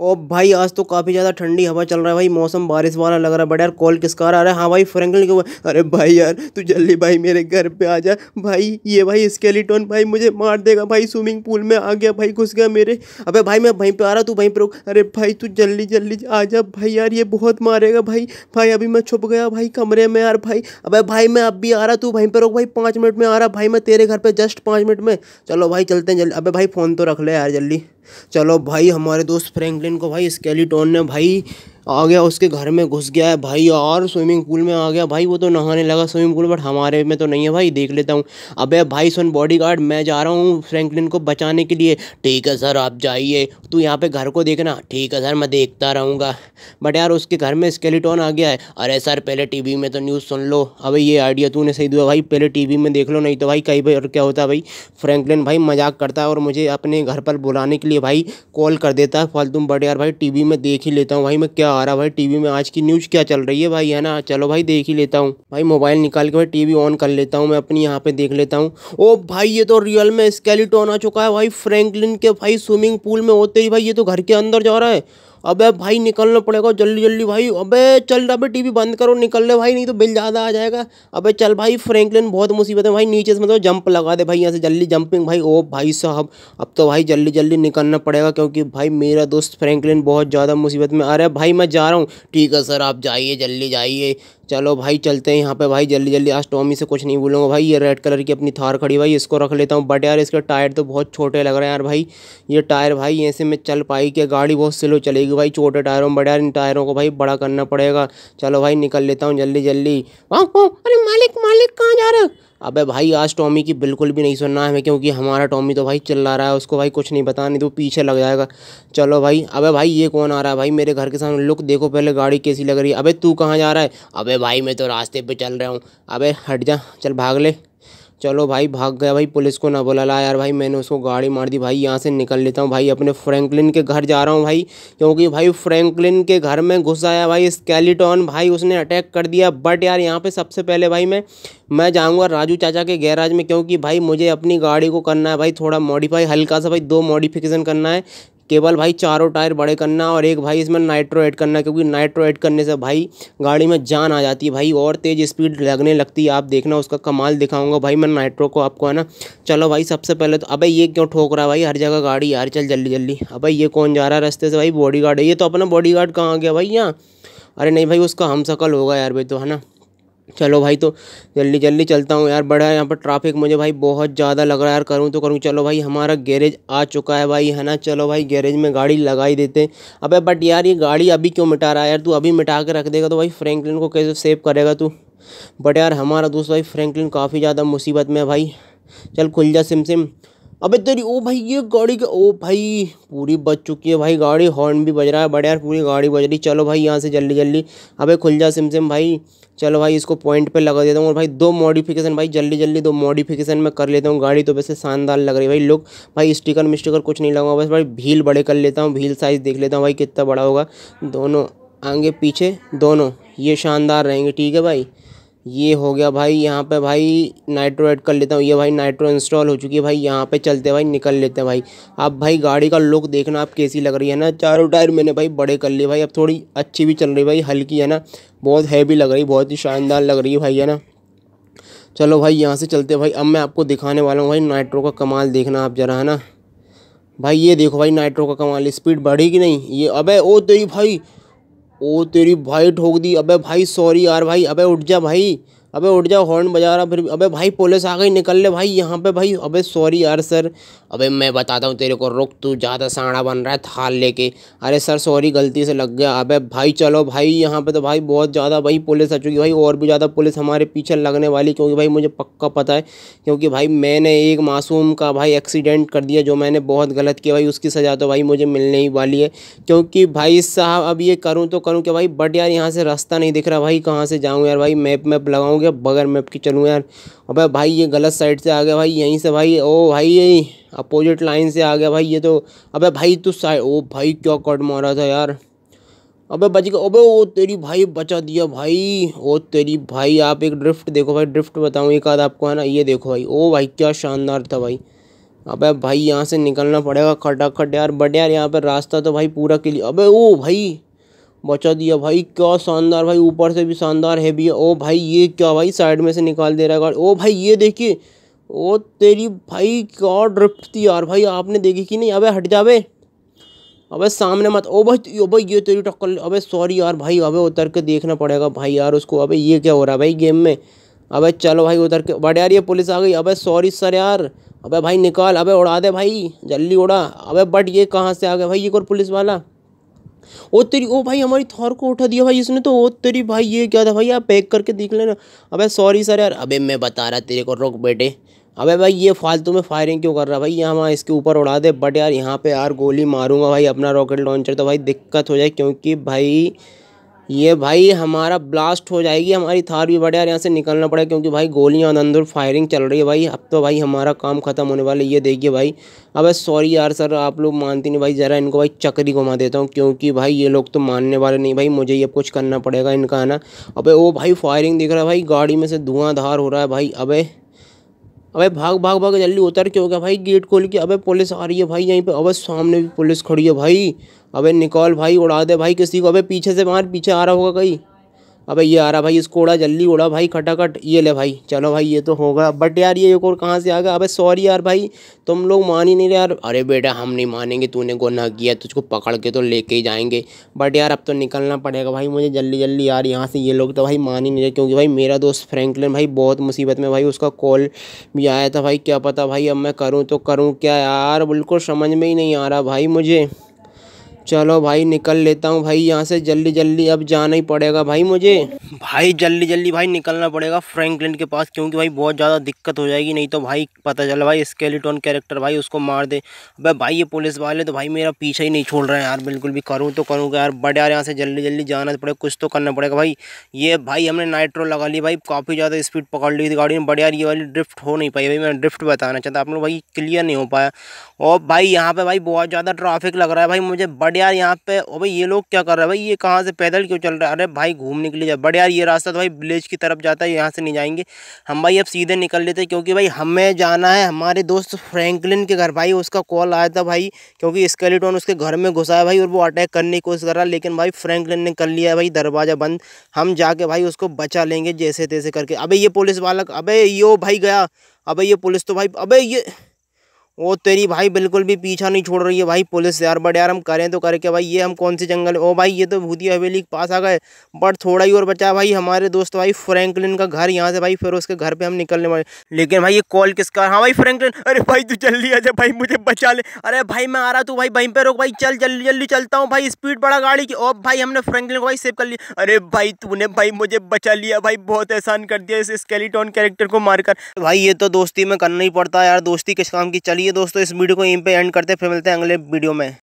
ओ भाई आज तो काफ़ी ज़्यादा ठंडी हवा चल रहा है भाई मौसम बारिश वाला लग रहा है बड़े यार कॉल किस कार आ रहा है हाँ भाई फ्रेंकलिन के अरे भाई यार तू जल्दी भाई मेरे घर पे आ जा भाई ये भाई स्केलेटॉन भाई मुझे मार देगा भाई स्विमिंग पूल में आ गया भाई घुस गया मेरे अबे भाई मैं वहीं पर आ रहा तू वहीं पर अरे भाई तू जल्दी जल्दी आ जा भाई यार ये बहुत मारेगा भाई भाई अभी मैं छुप गया भाई कमरे में यार भाई अब भाई मैं अब भी आ रहा तू वहीं पर भाई पाँच मिनट में आ रहा भाई मैं तेरे घर पर जस्ट पाँच मिनट में चलो भाई चलते हैं जल्दी अब भाई फ़ोन तो रख ले यार जल्दी चलो भाई हमारे दोस्त फ्रैंकलिन को भाई स्केलीटोन ने भाई आ गया उसके घर में घुस गया है भाई और स्विमिंग पूल में आ गया भाई वो तो नहाने लगा स्विमिंग पूल बट हमारे में तो नहीं है भाई देख लेता हूँ अबे भाई सुन बॉडी गार्ड मैं जा रहा हूँ फ्रैंकलिन को बचाने के लिए ठीक है सर आप जाइए तू यहाँ पे घर को देखना ठीक है सर मैं देखता रहूँगा बट यार उसके घर में स्केलेटॉन आ गया है अरे सर पहले टी में तो न्यूज़ सुन लो अब ये आइडिया तूने सही दुआ भाई पहले टी में देख लो नहीं तो भाई कई बार क्या होता भाई फ्रेंकलिन भाई मजाक करता है और मुझे अपने घर पर बुलाने के लिए भाई कॉल कर देता है फालतू बट यार भाई टी में देख ही लेता हूँ भाई मैं क्या आ रहा भाई टीवी में आज की न्यूज़ क्या चल रही है भाई है ना चलो भाई देख ही लेता हूँ भाई मोबाइल निकाल के भाई टीवी ऑन कर लेता हूँ मैं अपनी यहाँ पे देख लेता हूँ ओ भाई ये तो रियल में स्केलीटोन आ चुका है भाई फ्रेंकलिन के भाई स्विमिंग पूल में होते ही भाई ये तो घर के अंदर जा रहा है अबे भाई निकलना पड़ेगा जल्दी जल्दी भाई अबे चल अबे टीवी बंद करो निकल ले भाई नहीं तो बिल ज़्यादा आ जाएगा अबे चल भाई फ्रैंकलिन बहुत मुसीबत है भाई नीचे से मतलब जंप लगा दे भाई यहाँ से जल्दी जंपिंग भाई ओ भाई साहब अब तो भाई जल्दी जल्दी निकलना पड़ेगा क्योंकि भाई मेरा दोस्त फ्रेंकलिन बहुत ज़्यादा मुसीबत में अरे भाई मैं जा रहा हूँ ठीक है सर आप जाइए जल्दी जाइए चलो भाई चलते हैं यहाँ पे भाई जल्दी जल्दी आज टॉमी से कुछ नहीं बोलूँगा भाई ये रेड कलर की अपनी थार खड़ी भाई इसको रख लेता हूँ बट यार इसके टायर तो बहुत छोटे लग रहे हैं यार भाई ये टायर भाई ऐसे में चल पाई कि गाड़ी बहुत स्लो चलेगी भाई छोटे टायरों में बट यार इन टायरों को भाई बड़ा करना पड़ेगा चलो भाई निकल लेता हूँ जल्दी जल्दी अरे मालिक मालिक कहाँ जा रहे अबे भाई आज टॉमी की बिल्कुल भी नहीं सुनना है हमें क्योंकि हमारा टॉमी तो भाई चिल्ला रहा है उसको भाई कुछ नहीं पता नहीं तो पीछे लग जाएगा चलो भाई अबे भाई ये कौन आ रहा है भाई मेरे घर के सामने लुक देखो पहले गाड़ी कैसी लग रही है अबे तू कहाँ जा रहा है अबे भाई मैं तो रास्ते पर चल रहा हूँ अबे हट जा चल भाग ले चलो भाई भाग गया भाई पुलिस को ना बुला ला यार भाई मैंने उसको गाड़ी मार दी भाई यहाँ से निकल लेता हूँ भाई अपने फ्रैंकलिन के घर जा रहा हूँ भाई क्योंकि भाई फ्रैंकलिन के घर में घुस आया भाई स्केलीटॉन भाई उसने अटैक कर दिया बट यार यहाँ पर सबसे पहले भाई मैं मैं जाऊँगा राजू चाचा के गैराज में क्योंकि भाई मुझे अपनी गाड़ी को करना है भाई थोड़ा मॉडिफाई हल्का सा भाई दो मॉडिफिकेशन करना है केवल भाई चारों टायर बड़े करना और एक भाई इसमें नाइट्रो ऐड करना क्योंकि नाइट्रो ऐड करने से भाई गाड़ी में जान आ जाती है भाई और तेज़ स्पीड लगने लगती है आप देखना उसका कमाल दिखाऊंगा भाई मैं नाइट्रो को आपको है ना चलो भाई सबसे पहले तो अबे ये क्यों ठोक रहा है भाई हर जगह गाड़ी यार चल जल्दी जल्दी अबे ये कौन जा रहा है रास्ते से भाई बॉडी गार्ड है ये तो अपना बॉडी गार्ड कहाँ गया भाई यहाँ अरे नहीं भाई उसका हमसकल होगा यार भाई तो है ना चलो भाई तो जल्दी जल्दी चलता हूँ यार बड़ा यहाँ पर ट्रैफिक मुझे भाई बहुत ज़्यादा लग रहा है यार करूँ तो करूँ चलो भाई हमारा गैरेज आ चुका है भाई है ना चलो भाई गैरेज में गाड़ी लगा ही देते अबे बट यार ये गाड़ी अभी क्यों मिटा रहा है यार तू अभी मिटा के रख देगा तो भाई फ्रेंकलिन को कैसे सेव करेगा तू बट यार हमारा दोस्त भाई फ्रेंकलिन काफ़ी ज़्यादा मुसीबत में है भाई चल खुल जा सिम सिम अबे तेरी ओ भाई ये गाड़ी का ओ भाई पूरी बज चुकी है भाई गाड़ी हॉर्न भी बज रहा है बट यार पूरी गाड़ी बज रही चलो भाई यहाँ से जल्दी जल्दी अबे खुल जा सिम सिम भाई चलो भाई इसको पॉइंट पे लगा देता हूँ और भाई दो मॉडिफिकेशन भाई जल्दी जल्दी दो मॉडिफिकेशन में कर लेता हूँ गाड़ी तो वैसे शानदार लग रही है भाई लोग भाई स्टिकर मिस्टिकर कुछ नहीं लगाऊंगा बस भाई भील बड़े कर लेता हूँ भील साइज़ देख लेता हूँ भाई कितना बड़ा होगा दोनों आगे पीछे दोनों ये शानदार रहेंगे ठीक है भाई ये हो गया भाई यहाँ पे भाई नाइट्रो ऐड कर लेता हूँ ये भाई नाइट्रो इंस्टॉल हो चुकी है भाई यहाँ पे चलते भाई निकल लेते हैं भाई अब भाई गाड़ी का लुक देखना आप कैसी लग रही है ना चारों टायर मैंने भाई बड़े कर लिए भाई अब थोड़ी अच्छी भी चल रही भाई हल्की है ना बहुत हैवी लग रही बहुत ही शानदार लग रही है भाई है ना चलो भाई यहाँ से चलते भाई अब मैं आपको दिखाने वाला हूँ भाई नाइट्रो का कमाल देखना आप जरा है ना भाई ये देखो भाई नाइट्रो का कमाल स्पीड बढ़ी कि नहीं ये अब ओ तो भाई ओ तेरी भाई ठोक दी अबे भाई सॉरी यार भाई अबे उठ जा भाई अबे उठ जाओ हॉर्न बजा रहा फिर अबे भाई पुलिस आ गई निकल ले भाई यहाँ पे भाई अबे सॉरी यार सर अबे मैं बताता हूँ तेरे को रुक तू ज़्यादा साड़ा बन रहा है थाल लेके अरे सर सॉरी गलती से लग गया अबे भाई चलो भाई यहाँ पे तो भाई बहुत ज़्यादा भाई पुलिस आ चुकी भाई और भी ज़्यादा पुलिस हमारे पीछे लगने वाली क्योंकि भाई मुझे पक्का पता है क्योंकि भाई मैंने एक मासूम का भाई एक्सीडेंट कर दिया जो मैंने बहुत गलत किया भाई उसकी सज़ा तो भाई मुझे मिलने ही वाली है क्योंकि भाई साहब अब ये करूँ तो करूँ कि भाई बट यार यहाँ से रास्ता नहीं दिख रहा भाई कहाँ से जाऊँ यार भाई मैप मैप लगाऊँगी गया बगैर मैप की चलूँ यार अब भाई ये गलत साइड से आ गया भाई यहीं से भाई ओ भाई यही अपोजिट लाइन से आ गया भाई ये तो अबे भाई तू साइड ओ भाई क्या कट मारा था यार अबे बच गया अबे ओ तेरी भाई बचा दिया भाई ओ तेरी भाई आप एक ड्रिफ्ट देखो भाई ड्रिफ्ट बताऊँ एक आध आपको है ना ये देखो भाई ओ भाई क्या शानदार था भाई अबे भाई यहाँ से निकलना पड़ेगा खटाखट यार बट यार यहाँ पर रास्ता तो भाई पूरा क्लियर अबे ओ भाई बचा दिया भाई क्या शानदार भाई ऊपर से भी शानदार है भी ओ भाई ये क्या भाई साइड में से निकाल दे रहा है ओ भाई ये देखिए ओ तेरी भाई क्या ड्रिफ्ट थी यार भाई आपने देखी कि नहीं अबे हट जावे अबे सामने मत ओ भाई ओ भाई ये तेरी टक्कर अबे सॉरी यार भाई अबे उतर के देखना पड़ेगा भाई यार उसको अबे ये क्या हो रहा है भाई गेम में अबे चलो भाई उतर के बट यार ये पुलिस आ गई अबे सॉरी सर यार अबे भाई निकाल अबे उड़ा दे भाई जल्दी उड़ा अबे बट ये कहाँ से आ गया भाई ये और पुलिस वाला ओ तेरी ओ भाई हमारी थॉर को उठा दिया भाई इसने तो ओ तेरी भाई ये क्या था भाई आप पैक करके देख लेना अबे सॉरी सर यार अबे मैं बता रहा तेरे को रोक बेटे अबे भाई ये फालतू में फायरिंग क्यों कर रहा भाई यहाँ वहाँ इसके ऊपर उड़ा दे बट यार यहाँ पे यार गोली मारूंगा भाई अपना रॉकेट लॉन्चर तो भाई दिक्कत हो जाए क्योंकि भाई ये भाई हमारा ब्लास्ट हो जाएगी हमारी थार भी बढ़िया यहाँ से निकलना पड़ेगा क्योंकि भाई गोलियाँ अंदर फायरिंग चल रही है भाई अब तो भाई हमारा काम ख़त्म होने वाला है ये देखिए भाई अब सॉरी यार सर आप लोग मानते नहीं भाई ज़रा इनको भाई चक्री घुमा देता हूँ क्योंकि भाई ये लोग तो मानने वाले नहीं भाई मुझे ये कुछ करना पड़ेगा इनका आना अब वो भाई फायरिंग दिख रहा है भाई गाड़ी में से धुआंधार हो रहा है भाई अबे अबे भाग भाग भाग जल्दी उतर के हो गया भाई गेट खोल के अबे पुलिस आ रही है भाई यहीं पे अबे सामने भी पुलिस खड़ी है भाई अबे निकाल भाई उड़ा दे भाई किसी को अबे पीछे से मार पीछे आ रहा होगा कहीं अबे ये आ रहा भाई इसको उड़ा जल्दी उड़ा भाई खटाखट ये ले भाई चलो भाई ये तो होगा बट यार ये एक और कहाँ से आ गया अबे सॉरी यार भाई तुम लोग मान ही नहीं रहे यार अरे बेटा हम नहीं मानेंगे तूने गुना किया तुझको पकड़ के तो लेके ही जाएंगे बट यार अब तो निकलना पड़ेगा भाई मुझे जल्दी जल्दी यार यहाँ से ये लोग तो भाई मान ही नहीं रहे क्योंकि भाई मेरा दोस्त फ्रेंकलिन भाई बहुत मुसीबत में भाई उसका कॉल भी आया था भाई क्या पता भाई अब मैं करूँ तो करूँ क्या यार बिल्कुल समझ में ही नहीं आ रहा भाई मुझे चलो भाई निकल लेता हूँ भाई यहाँ से जल्दी जल्दी अब जाना ही पड़ेगा भाई मुझे भाई जल्दी जल्दी भाई निकलना पड़ेगा फ्रैंकलिन के पास क्योंकि भाई बहुत ज़्यादा दिक्कत हो जाएगी नहीं तो भाई पता चला भाई स्केलेटॉन कैरेक्टर भाई उसको मार दे अब भाई ये पुलिस वाले तो भाई मेरा पीछा ही नहीं छोड़ रहे हैं यार बिल्कुल भी करूँ तो करूँगा यार बड़े यार यहाँ से जल्दी जल्दी जाना पड़ेगा कुछ तो करना पड़ेगा भाई ये भाई हमने नाइट्रो लगा ली भाई काफ़ी ज़्यादा स्पीड पकड़ ली थी गाड़ी में बड़े यार ये वाली ड्रिफ्ट हो नहीं पाई भाई मैं ड्रिफ्ट बताना चाहता आप लोग भाई क्लियर नहीं हो पाया और भाई यहाँ पर भाई बहुत ज़्यादा ट्राफिक लग रहा है भाई मुझे बड़े बट यार यहाँ पे ओ भाई ये लोग क्या कर रहे हैं भाई ये कहाँ से पैदल क्यों चल रहा है अरे भाई घूमने के लिए जा बट यार ये रास्ता तो भाई विलेज की तरफ जाता है यहाँ से नहीं जाएंगे हम भाई अब सीधे निकल लेते क्योंकि भाई हमें जाना है हमारे दोस्त फ्रेंकलिन के घर भाई उसका कॉल आया था भाई क्योंकि स्केलेटॉन उसके घर में घुसा है भाई और वो अटैक करने की कोशिश कर रहा है लेकिन भाई फ्रेंकलिन ने कर लिया है भाई दरवाज़ा बंद हम जाके भाई उसको बचा लेंगे जैसे तैसे करके अभी ये पुलिस वाला अब यो भाई गया अबे ये पुलिस तो भाई अबे ये वो तेरी भाई बिल्कुल भी पीछा नहीं छोड़ रही है भाई पुलिस यार बट यार हम करें तो करके भाई ये हम कौन से जंगल ओ भाई ये तो भूती हवेली के पास आ गए बट थोड़ा ही और बचा भाई हमारे दोस्त भाई फ्रैंकलिन का घर यहाँ से भाई फिर उसके घर पे हम निकलने वाले लेकिन भाई ये कॉल किसका हाँ भाई फ्रेंकलिन अरे भाई तू जल्दी आ जा भाई मुझे बचा ले अरे भाई मैं आ रहा तू भाई बहन पर रोक भाई चल जल्दी जल्दी चलता हूँ भाई स्पीड बड़ा गाड़ी की ओ भाई हमने फ्रेंकलिन को भाई सेव कर लिया अरे भाई तूने भाई मुझे बचा लिया भाई बहुत एहसान कर दिया इस स्केलीटोन कैरेक्टर को मारकर भाई ये तो दोस्ती में करना ही पड़ता है यार दोस्ती किस काम की चली चलिए दोस्तों इस वीडियो को यहीं पे एंड करते हैं फिर मिलते हैं अगले वीडियो में